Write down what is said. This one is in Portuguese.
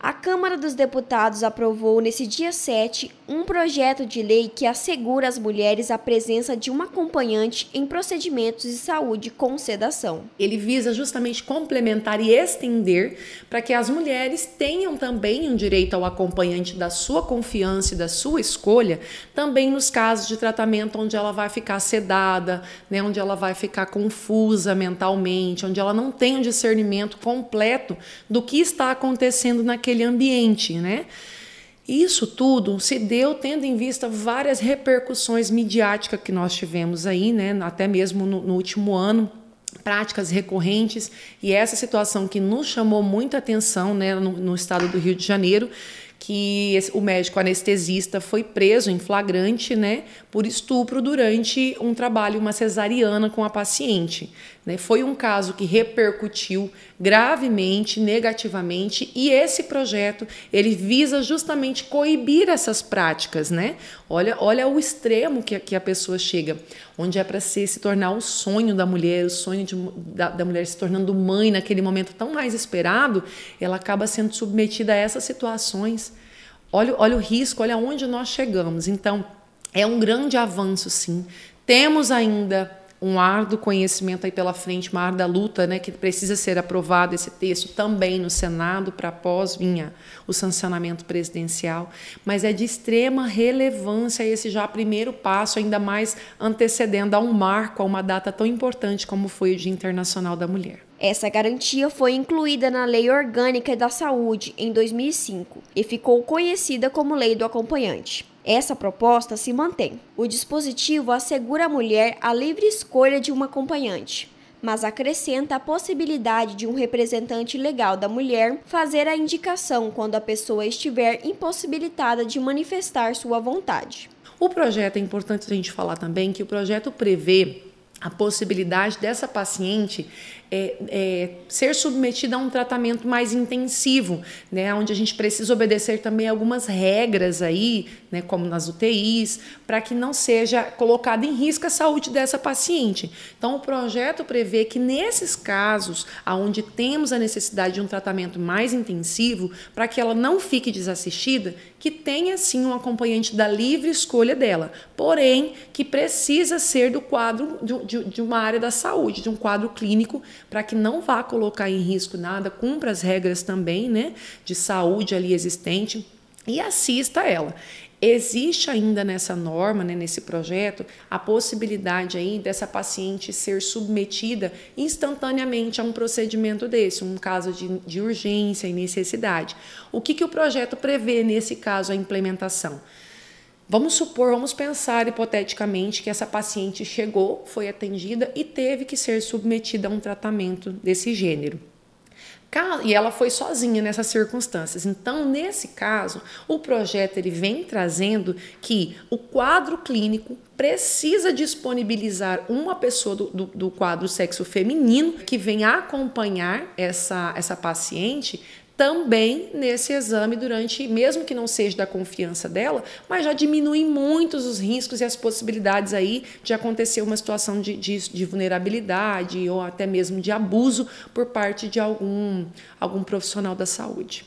A Câmara dos Deputados aprovou nesse dia 7 um projeto de lei que assegura às mulheres a presença de uma acompanhante em procedimentos de saúde com sedação. Ele visa justamente complementar e estender para que as mulheres tenham também um direito ao acompanhante da sua confiança e da sua escolha, também nos casos de tratamento onde ela vai ficar sedada, né, onde ela vai ficar confusa mentalmente, onde ela não tem um discernimento completo do que está acontecendo naquele naquele ambiente, né? Isso tudo se deu tendo em vista várias repercussões midiáticas que nós tivemos aí, né? Até mesmo no, no último ano, práticas recorrentes e essa situação que nos chamou muita atenção, né? no, no estado do Rio de Janeiro, que esse, o médico anestesista foi preso em flagrante, né, por estupro durante um trabalho, uma cesariana com a paciente. Né? Foi um caso que repercutiu gravemente, negativamente, e esse projeto ele visa justamente coibir essas práticas, né? Olha, olha o extremo que, que a pessoa chega, onde é para se, se tornar o sonho da mulher, o sonho de, da, da mulher se tornando mãe naquele momento tão mais esperado, ela acaba sendo submetida a essas situações. Olha, olha o risco, olha onde nós chegamos. Então, é um grande avanço, sim. Temos ainda um árduo conhecimento aí pela frente, uma árdua luta, né, que precisa ser aprovado esse texto também no Senado para após vinha o sancionamento presidencial, mas é de extrema relevância esse já primeiro passo, ainda mais antecedendo a um marco, a uma data tão importante como foi o Dia Internacional da Mulher. Essa garantia foi incluída na Lei Orgânica da Saúde em 2005 e ficou conhecida como Lei do Acompanhante. Essa proposta se mantém. O dispositivo assegura à mulher a livre escolha de uma acompanhante, mas acrescenta a possibilidade de um representante legal da mulher fazer a indicação quando a pessoa estiver impossibilitada de manifestar sua vontade. O projeto é importante a gente falar também que o projeto prevê a possibilidade dessa paciente é, é, ser submetida a um tratamento mais intensivo, né, onde a gente precisa obedecer também algumas regras aí, né, como nas UTIs, para que não seja colocada em risco a saúde dessa paciente. Então, o projeto prevê que nesses casos, aonde temos a necessidade de um tratamento mais intensivo, para que ela não fique desassistida, que tenha sim um acompanhante da livre escolha dela, porém que precisa ser do quadro de, de, de uma área da saúde, de um quadro clínico para que não vá colocar em risco nada, cumpra as regras também, né, de saúde ali existente e assista ela. Existe ainda nessa norma, né, nesse projeto, a possibilidade aí dessa paciente ser submetida instantaneamente a um procedimento desse, um caso de, de urgência e necessidade. O que, que o projeto prevê nesse caso a implementação? Vamos supor, vamos pensar hipoteticamente que essa paciente chegou, foi atendida e teve que ser submetida a um tratamento desse gênero. E ela foi sozinha nessas circunstâncias. Então, nesse caso, o projeto ele vem trazendo que o quadro clínico precisa disponibilizar uma pessoa do, do, do quadro sexo feminino que venha acompanhar essa, essa paciente também nesse exame durante, mesmo que não seja da confiança dela, mas já diminui muitos os riscos e as possibilidades aí de acontecer uma situação de, de, de, vulnerabilidade ou até mesmo de abuso por parte de algum, algum profissional da saúde.